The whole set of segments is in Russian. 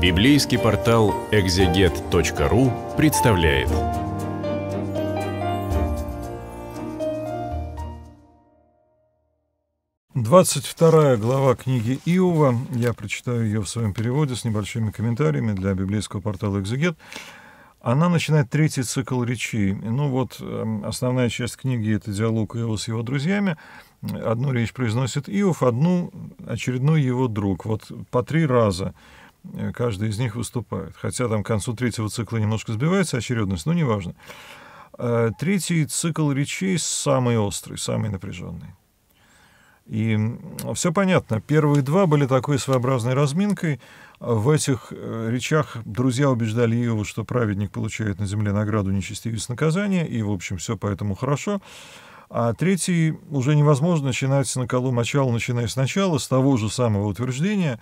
Библейский портал экзегет.ру представляет. Двадцать вторая глава книги Иова. Я прочитаю ее в своем переводе с небольшими комментариями для библейского портала «Экзегет». Она начинает третий цикл речи. Ну вот, эм, основная часть книги — это диалог Иова с его друзьями. Одну речь произносит Иов, одну — очередной его друг. Вот по три раза Э, каждый из них выступает. Хотя там к концу третьего цикла немножко сбивается очередность, но неважно. Э, третий цикл речей самый острый, самый напряженный. И все понятно. Первые два были такой своеобразной разминкой. В этих э, речах друзья убеждали Иова, что праведник получает на земле награду нечестивец наказания, и, в общем, все поэтому Хорошо а третий уже невозможно начинать на колу мочалу, начиная сначала, с того же самого утверждения,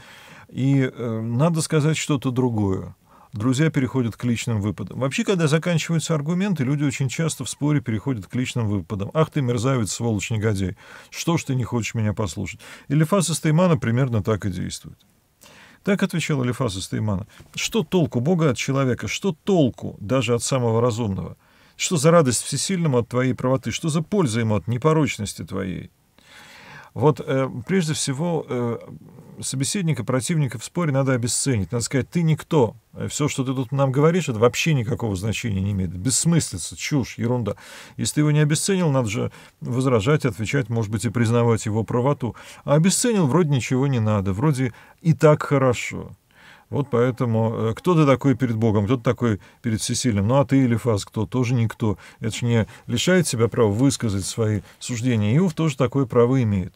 и э, надо сказать что-то другое. Друзья переходят к личным выпадам. Вообще, когда заканчиваются аргументы, люди очень часто в споре переходят к личным выпадам. «Ах ты, мерзавец, сволочь, негодяй! Что ж ты не хочешь меня послушать?» Элифас Истаймана примерно так и действует. Так отвечал Элифас Истаймана. «Что толку Бога от человека? Что толку даже от самого разумного?» Что за радость всесильному от твоей правоты? Что за польза ему от непорочности твоей? Вот э, прежде всего э, собеседника, противника в споре надо обесценить. Надо сказать, ты никто. Э, Все, что ты тут нам говоришь, это вообще никакого значения не имеет. Бессмыслица, чушь, ерунда. Если ты его не обесценил, надо же возражать, отвечать, может быть, и признавать его правоту. А обесценил, вроде ничего не надо, вроде и так хорошо. Вот поэтому э, кто ты такой перед Богом, кто ты такой перед всесильным. Ну а ты, Элифаз, кто? Тоже никто. Это же не лишает себя права высказать свои суждения. Иов тоже такое право имеет.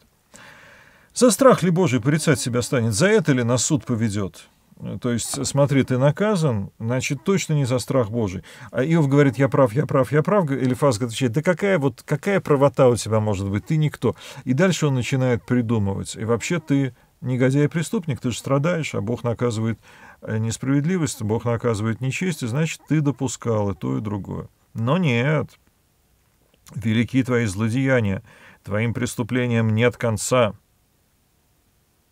За страх ли Божий порицать себя станет? За это ли нас суд поведет? Э, то есть, смотри, ты наказан, значит, точно не за страх Божий. А Иов говорит, я прав, я прав, я прав. Элифаз отвечает, да какая вот, какая правота у тебя может быть, ты никто. И дальше он начинает придумывать. И вообще ты негодяй и преступник, ты же страдаешь, а Бог наказывает э, несправедливость, Бог наказывает нечестие, значит, ты допускал и то, и другое. Но нет, велики твои злодеяния, твоим преступлениям нет конца.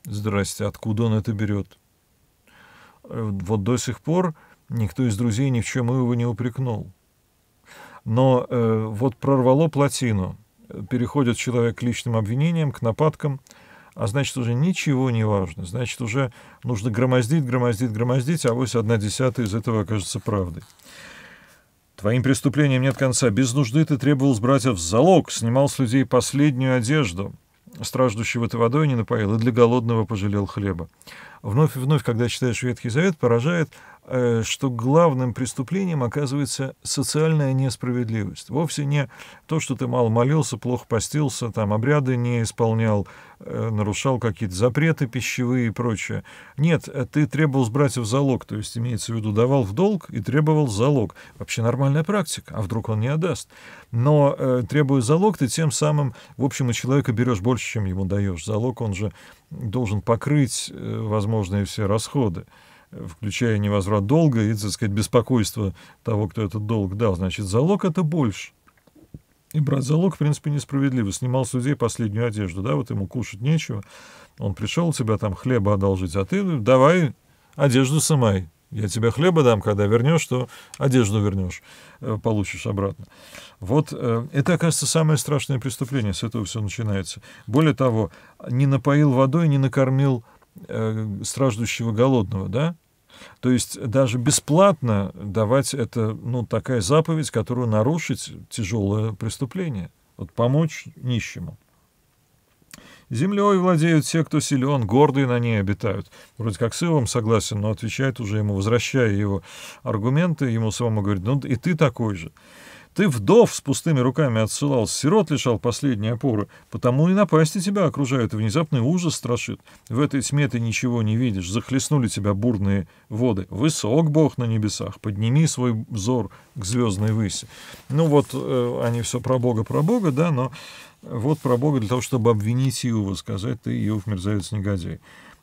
Здрасте, откуда он это берет? Э, вот до сих пор никто из друзей ни в чем его не упрекнул. Но э, вот прорвало плотину, переходит человек к личным обвинениям, к нападкам — а значит уже ничего не важно, значит уже нужно громоздить, громоздить, громоздить, а вось одна десятая из этого окажется правдой. Твоим преступлением нет конца. Без нужды ты требовал с братьев залог, снимал с людей последнюю одежду. Страждущего ты водой не напоил, и для голодного пожалел хлеба. Вновь и вновь, когда читаешь Ветхий Завет, поражает, э, что главным преступлением оказывается социальная несправедливость. Вовсе не то, что ты мало молился, плохо постился, там обряды не исполнял, Э, нарушал какие-то запреты пищевые и прочее. Нет, э, ты требовал с братьев залог, то есть имеется в виду давал в долг и требовал залог. Вообще нормальная практика, а вдруг он не отдаст. Но э, требуя залог, ты тем самым, в общем, у человека берешь больше, чем ему даешь. Залог, он же должен покрыть э, возможные все расходы включая невозврат долга и, так сказать, беспокойство того, кто этот долг дал. Значит, залог — это больше. И брат залог, в принципе, несправедливо. Снимал судей последнюю одежду, да, вот ему кушать нечего. Он пришел, у тебя там хлеба одолжить, а ты ну, давай одежду самай. Я тебе хлеба дам, когда вернешь, то одежду вернешь, э, получишь обратно. Вот э, это, окажется, самое страшное преступление, с этого все начинается. Более того, не напоил водой, не накормил э, страждущего голодного, да? То есть даже бесплатно давать это, ну, такая заповедь, которую нарушить тяжелое преступление. Вот помочь нищему. Землей владеют те, кто силен, гордые на ней обитают. Вроде как с Ивом согласен, но отвечает уже ему, возвращая его аргументы, ему самому говорит, ну и ты такой же. Ты вдов с пустыми руками отсылал, сирот лишал последней опоры, потому и напасти тебя окружают, внезапный ужас страшит. В этой тьме ты ничего не видишь, захлестнули тебя бурные воды. Высок Бог на небесах, подними свой взор к звездной выси. Ну вот, э, они все про Бога, про Бога, да, но вот про Бога для того, чтобы обвинить Иова, сказать, ты, Иов, мерзавец-негодяй.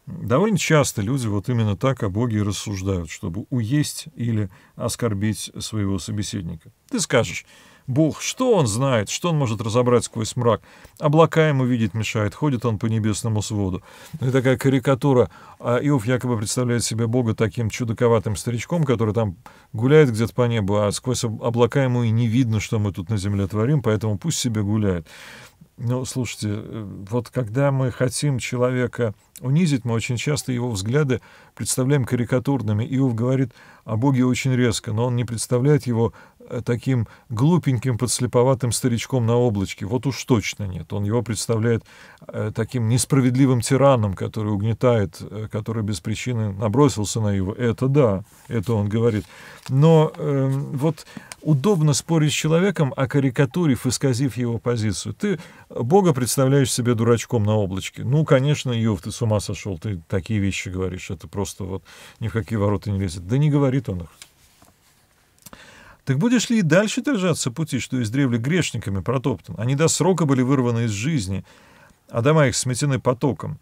Довольно часто люди вот именно так о Боге рассуждают, чтобы уесть или оскорбить своего собеседника. Ты скажешь, Бог, что он знает, что он может разобрать сквозь мрак? Облака ему видеть мешает, ходит он по небесному своду. И ну, такая карикатура. А Иов якобы представляет себе Бога таким чудаковатым старичком, который там гуляет где-то по небу, а сквозь облака ему и не видно, что мы тут на земле творим, поэтому пусть себе гуляет. Ну, слушайте, э, вот когда мы хотим человека унизить, мы очень часто его взгляды представляем карикатурными. Иов говорит о Боге очень резко, но он не представляет его таким глупеньким подслеповатым старичком на облачке. Вот уж точно нет. Он его представляет э, таким несправедливым тираном, который угнетает, э, который без причины набросился на его. Это да, это он говорит. Но э, вот удобно спорить с человеком, о карикатурив, исказив его позицию. Ты Бога представляешь себе дурачком на облачке. Ну, конечно, Иов, ты с ума сошел, ты такие вещи говоришь. Это просто вот ни в какие ворота не лезет. Да не говорит он их. Так будешь ли и дальше держаться пути, что издревле грешниками протоптан? Они до срока были вырваны из жизни, а дома их сметены потоком.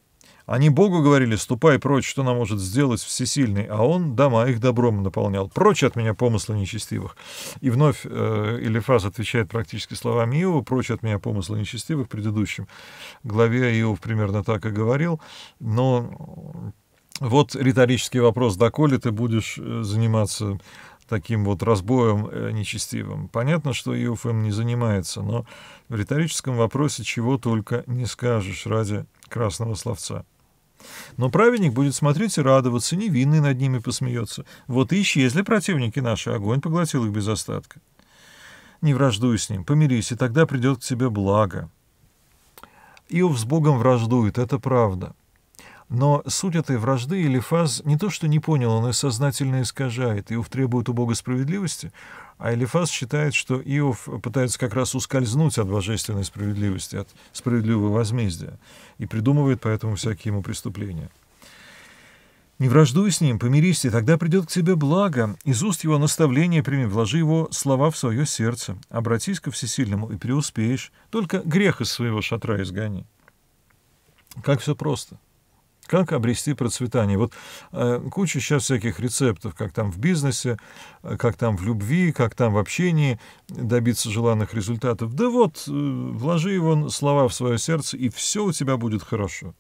Они Богу говорили, ступай прочь, что нам может сделать всесильный, а он дома их добром наполнял. Прочь от меня помыслы нечестивых. И вновь э, Элифаз отвечает практически словами Иова, прочь от меня помыслы нечестивых, в предыдущем главе Иов примерно так и говорил, но вот риторический вопрос, доколе ты будешь э, заниматься таким вот разбоем э, нечестивым. Понятно, что ЮФМ эм не занимается, но в риторическом вопросе чего только не скажешь ради красного словца. Но праведник будет смотреть и радоваться, невинный над ними посмеется. Вот и исчезли противники наши, огонь поглотил их без остатка. Не враждуй с ним, помирись, и тогда придет к тебе благо. Иов с Богом враждует, это правда. Но суть этой вражды или не то, что не понял, он и сознательно искажает. Иов требует у Бога справедливости, а Элифаз считает, что Иов пытается как раз ускользнуть от божественной справедливости, от справедливого возмездия, и придумывает поэтому всякие ему преступления. «Не враждуй с ним, помирись, и тогда придет к тебе благо. Из уст его наставления прими, вложи его слова в свое сердце. Обратись ко всесильному, и преуспеешь. Только грех из своего шатра изгони». Как все просто. Как обрести процветание? Вот э, куча сейчас всяких рецептов, как там в бизнесе, э, как там в любви, как там в общении добиться желанных результатов. Да вот, э, вложи его слова в свое сердце, и все у тебя будет хорошо.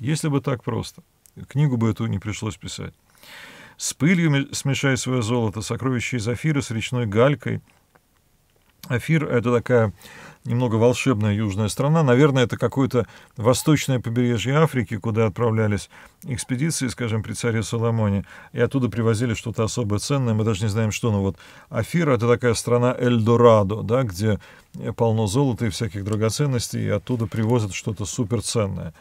Если бы так просто. Книгу бы эту не пришлось писать. С пылью смешай свое золото, сокровища из афира с речной галькой — Афир — это такая немного волшебная южная страна. Наверное, это какое-то восточное побережье Африки, куда отправлялись экспедиции, скажем, при царе Соломоне, и оттуда привозили что-то особо ценное. Мы даже не знаем, что. Но вот Афир — это такая страна Эльдорадо, да, где полно золота и всяких драгоценностей, и оттуда привозят что-то суперценное.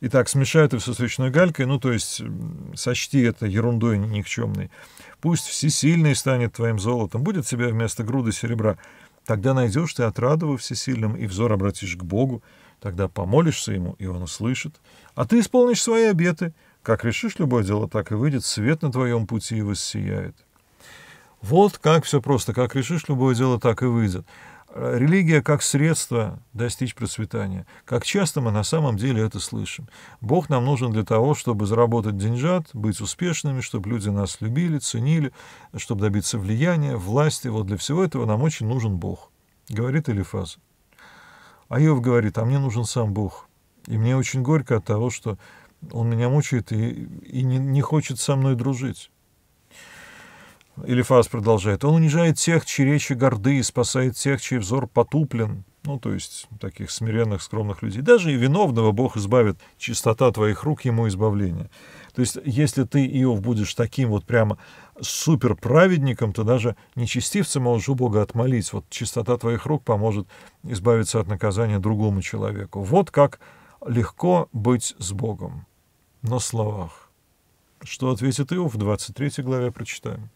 И так смешают это все с речной галькой, ну, то есть сочти это ерундой никчемной. Пусть всесильный станет твоим золотом, будет тебе вместо груды серебра. Тогда найдешь ты отраду во всесильном, и взор обратишь к Богу, тогда помолишься Ему, и Он услышит. А ты исполнишь свои обеты. Как решишь любое дело, так и выйдет, свет на твоем пути и воссияет. Вот как все просто, как решишь любое дело, так и выйдет. Религия как средство достичь процветания. Как часто мы на самом деле это слышим. Бог нам нужен для того, чтобы заработать деньжат, быть успешными, чтобы люди нас любили, ценили, чтобы добиться влияния, власти. Вот для всего этого нам очень нужен Бог, говорит Элифаз. А Иов говорит, а мне нужен сам Бог. И мне очень горько от того, что он меня мучает и, и не, не хочет со мной дружить. Илифас продолжает, он унижает тех, чьи речи горды, спасает тех, чей взор потуплен. Ну, то есть, таких смиренных, скромных людей. Даже и виновного Бог избавит. Чистота твоих рук ему избавление. То есть, если ты, Иов, будешь таким вот прямо суперправедником, то даже нечестивцы можешь а у Бога отмолить. Вот чистота твоих рук поможет избавиться от наказания другому человеку. Вот как легко быть с Богом на словах. Что ответит Иов в 23 главе, прочитаем.